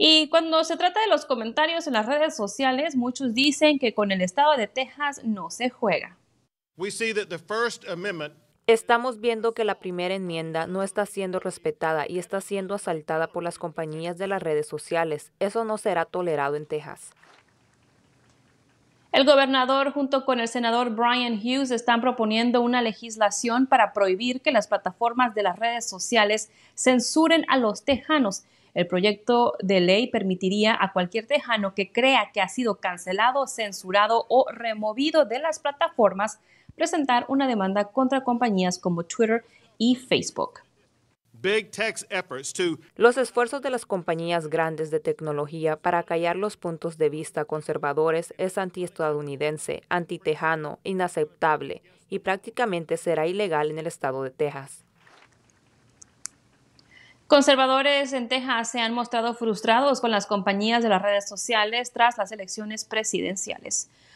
Y cuando se trata de los comentarios en las redes sociales, muchos dicen que con el estado de Texas no se juega. Estamos viendo que la primera enmienda no está siendo respetada y está siendo asaltada por las compañías de las redes sociales. Eso no será tolerado en Texas. El gobernador junto con el senador Brian Hughes están proponiendo una legislación para prohibir que las plataformas de las redes sociales censuren a los tejanos. El proyecto de ley permitiría a cualquier tejano que crea que ha sido cancelado, censurado o removido de las plataformas presentar una demanda contra compañías como Twitter y Facebook. Los esfuerzos de las compañías grandes de tecnología para callar los puntos de vista conservadores es antiestadounidense, antitejano, inaceptable y prácticamente será ilegal en el estado de Texas. Conservadores en Texas se han mostrado frustrados con las compañías de las redes sociales tras las elecciones presidenciales.